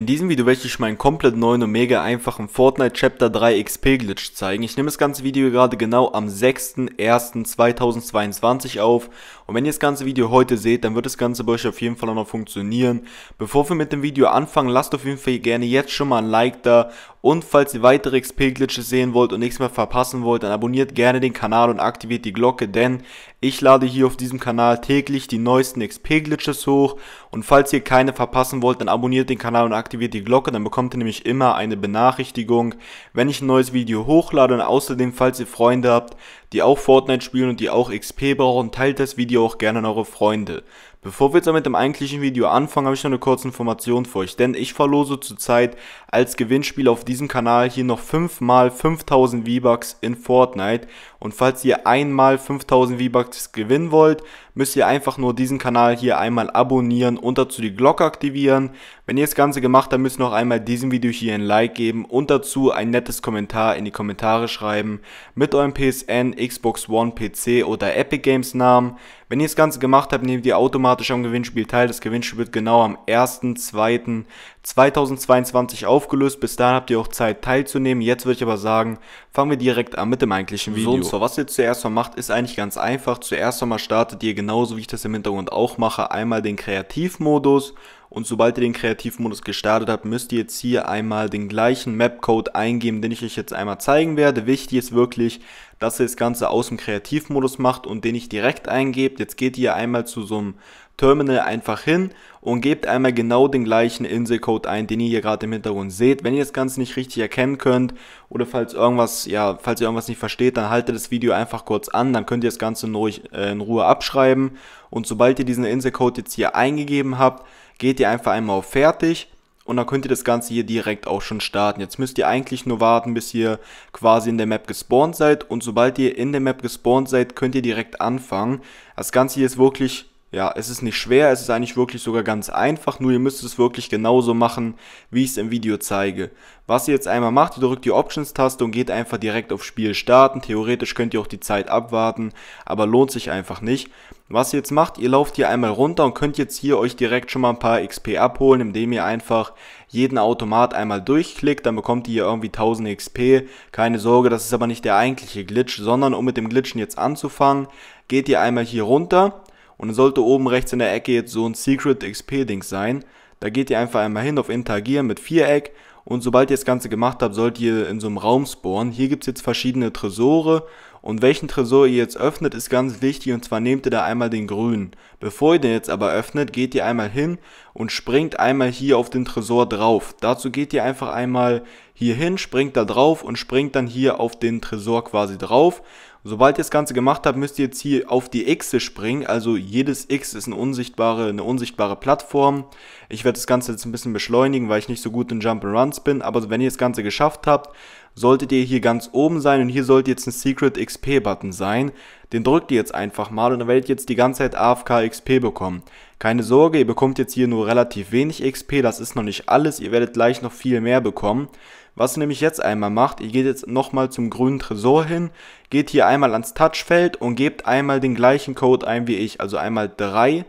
In diesem Video möchte ich meinen komplett neuen und mega einfachen Fortnite Chapter 3 XP Glitch zeigen. Ich nehme das ganze Video gerade genau am 6.01.2022 auf und wenn ihr das ganze Video heute seht, dann wird das Ganze bei euch auf jeden Fall auch noch funktionieren. Bevor wir mit dem Video anfangen, lasst auf jeden Fall gerne jetzt schon mal ein Like da und falls ihr weitere XP-Glitches sehen wollt und nichts mehr verpassen wollt, dann abonniert gerne den Kanal und aktiviert die Glocke, denn ich lade hier auf diesem Kanal täglich die neuesten XP-Glitches hoch. Und falls ihr keine verpassen wollt, dann abonniert den Kanal und aktiviert die Glocke, dann bekommt ihr nämlich immer eine Benachrichtigung, wenn ich ein neues Video hochlade. Und außerdem, falls ihr Freunde habt, die auch Fortnite spielen und die auch XP brauchen, teilt das Video auch gerne an eure Freunde. Bevor wir jetzt mit dem eigentlichen Video anfangen, habe ich noch eine kurze Information für euch, denn ich verlose zurzeit als Gewinnspiel auf diesem Kanal hier noch 5 mal 5000 V-Bucks in Fortnite und falls ihr einmal 5000 V-Bucks gewinnen wollt, müsst ihr einfach nur diesen Kanal hier einmal abonnieren und dazu die Glocke aktivieren. Wenn ihr das Ganze gemacht habt, müsst ihr noch einmal diesem Video hier ein Like geben und dazu ein nettes Kommentar in die Kommentare schreiben mit eurem PSN, Xbox One, PC oder Epic Games Namen. Wenn ihr das Ganze gemacht habt, nehmt ihr automatisch am Gewinnspiel teil. Das Gewinnspiel wird genau am 1.2. 2022 aufgelöst. Bis dahin habt ihr auch Zeit teilzunehmen. Jetzt würde ich aber sagen, fangen wir direkt an mit dem eigentlichen Video. So, und zwar, was ihr zuerst mal macht, ist eigentlich ganz einfach. Zuerst einmal startet ihr genauso, wie ich das im Hintergrund auch mache, einmal den Kreativmodus. Und sobald ihr den Kreativmodus gestartet habt, müsst ihr jetzt hier einmal den gleichen Map-Code eingeben, den ich euch jetzt einmal zeigen werde. Wichtig ist wirklich, dass ihr das Ganze aus dem Kreativmodus macht und den nicht direkt eingebt. Jetzt geht ihr einmal zu so einem Terminal einfach hin und gebt einmal genau den gleichen Inselcode ein, den ihr hier gerade im Hintergrund seht. Wenn ihr das Ganze nicht richtig erkennen könnt oder falls irgendwas, ja, falls ihr irgendwas nicht versteht, dann haltet das Video einfach kurz an, dann könnt ihr das Ganze in Ruhe, äh, in Ruhe abschreiben und sobald ihr diesen Inselcode jetzt hier eingegeben habt, geht ihr einfach einmal auf Fertig und dann könnt ihr das Ganze hier direkt auch schon starten. Jetzt müsst ihr eigentlich nur warten, bis ihr quasi in der Map gespawnt seid und sobald ihr in der Map gespawnt seid, könnt ihr direkt anfangen. Das Ganze hier ist wirklich ja, es ist nicht schwer, es ist eigentlich wirklich sogar ganz einfach, nur ihr müsst es wirklich genauso machen, wie ich es im Video zeige. Was ihr jetzt einmal macht, ihr drückt die Options-Taste und geht einfach direkt auf Spiel starten. Theoretisch könnt ihr auch die Zeit abwarten, aber lohnt sich einfach nicht. Was ihr jetzt macht, ihr lauft hier einmal runter und könnt jetzt hier euch direkt schon mal ein paar XP abholen, indem ihr einfach jeden Automat einmal durchklickt, dann bekommt ihr hier irgendwie 1000 XP. Keine Sorge, das ist aber nicht der eigentliche Glitch, sondern um mit dem Glitchen jetzt anzufangen, geht ihr einmal hier runter und sollte oben rechts in der Ecke jetzt so ein Secret xp ding sein, da geht ihr einfach einmal hin auf Interagieren mit Viereck und sobald ihr das Ganze gemacht habt, sollt ihr in so einem Raum spawnen. Hier gibt's jetzt verschiedene Tresore und welchen Tresor ihr jetzt öffnet, ist ganz wichtig und zwar nehmt ihr da einmal den grünen. Bevor ihr den jetzt aber öffnet, geht ihr einmal hin und springt einmal hier auf den Tresor drauf. Dazu geht ihr einfach einmal hier hin, springt da drauf und springt dann hier auf den Tresor quasi drauf. Sobald ihr das Ganze gemacht habt, müsst ihr jetzt hier auf die X springen. Also jedes X ist eine unsichtbare, eine unsichtbare Plattform. Ich werde das Ganze jetzt ein bisschen beschleunigen, weil ich nicht so gut in Jump Runs bin. Aber wenn ihr das Ganze geschafft habt, solltet ihr hier ganz oben sein und hier sollte jetzt ein Secret XP Button sein. Den drückt ihr jetzt einfach mal und dann werdet ihr jetzt die ganze Zeit AFK XP bekommen. Keine Sorge, ihr bekommt jetzt hier nur relativ wenig XP, das ist noch nicht alles, ihr werdet gleich noch viel mehr bekommen. Was ihr nämlich jetzt einmal macht, ihr geht jetzt nochmal zum grünen Tresor hin, geht hier einmal ans Touchfeld und gebt einmal den gleichen Code ein wie ich, also einmal 3,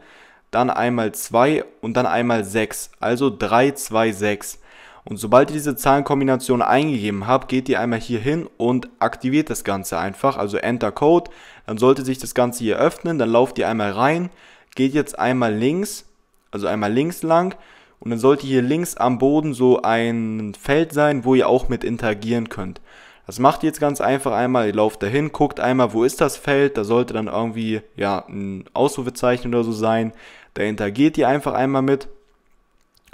dann einmal 2 und dann einmal 6, also 3, 2, 6. Und sobald ihr diese Zahlenkombination eingegeben habt, geht ihr einmal hier hin und aktiviert das Ganze einfach, also Enter Code. Dann sollte sich das Ganze hier öffnen, dann lauft ihr einmal rein, geht jetzt einmal links, also einmal links lang und dann sollte hier links am Boden so ein Feld sein, wo ihr auch mit interagieren könnt. Das macht ihr jetzt ganz einfach einmal, ihr lauft dahin, guckt einmal, wo ist das Feld, da sollte dann irgendwie ja, ein Ausrufezeichen oder so sein. Da interagiert ihr einfach einmal mit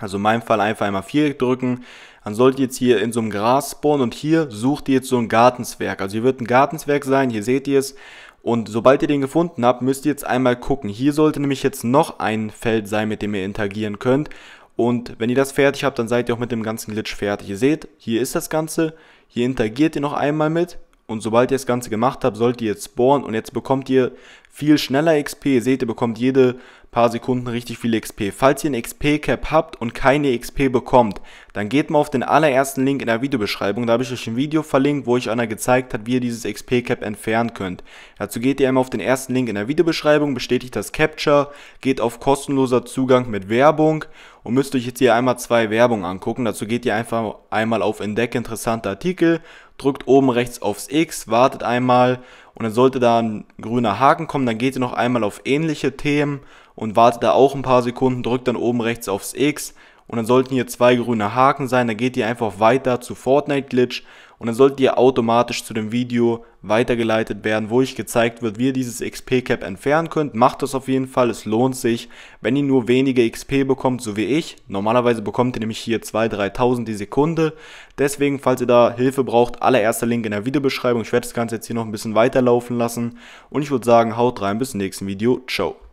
also in meinem Fall einfach einmal vier drücken. Dann solltet ihr jetzt hier in so einem Gras spawnen und hier sucht ihr jetzt so ein Gartenzwerg. Also hier wird ein Gartenzwerg sein, hier seht ihr es. Und sobald ihr den gefunden habt, müsst ihr jetzt einmal gucken. Hier sollte nämlich jetzt noch ein Feld sein, mit dem ihr interagieren könnt. Und wenn ihr das fertig habt, dann seid ihr auch mit dem ganzen Glitch fertig. Ihr seht, hier ist das Ganze. Hier interagiert ihr noch einmal mit. Und sobald ihr das Ganze gemacht habt, sollt ihr jetzt spawnen und jetzt bekommt ihr viel schneller XP. Ihr seht, ihr bekommt jede paar Sekunden richtig viel XP. Falls ihr ein XP-Cap habt und keine XP bekommt, dann geht mal auf den allerersten Link in der Videobeschreibung. Da habe ich euch ein Video verlinkt, wo ich einer gezeigt hat, wie ihr dieses XP-Cap entfernen könnt. Dazu geht ihr einmal auf den ersten Link in der Videobeschreibung, bestätigt das Capture, geht auf kostenloser Zugang mit Werbung und müsst euch jetzt hier einmal zwei Werbung angucken. Dazu geht ihr einfach einmal auf Entdeck interessante Artikel drückt oben rechts aufs X, wartet einmal und dann sollte da ein grüner Haken kommen, dann geht ihr noch einmal auf ähnliche Themen und wartet da auch ein paar Sekunden, drückt dann oben rechts aufs X und dann sollten hier zwei grüne Haken sein, dann geht ihr einfach weiter zu Fortnite Glitch und dann solltet ihr automatisch zu dem Video weitergeleitet werden, wo ich gezeigt wird, wie ihr dieses XP Cap entfernen könnt. Macht das auf jeden Fall, es lohnt sich. Wenn ihr nur wenige XP bekommt, so wie ich, normalerweise bekommt ihr nämlich hier 2.000, 3.000 die Sekunde. Deswegen, falls ihr da Hilfe braucht, allererster Link in der Videobeschreibung. Ich werde das Ganze jetzt hier noch ein bisschen weiterlaufen lassen und ich würde sagen, haut rein, bis zum nächsten Video. Ciao.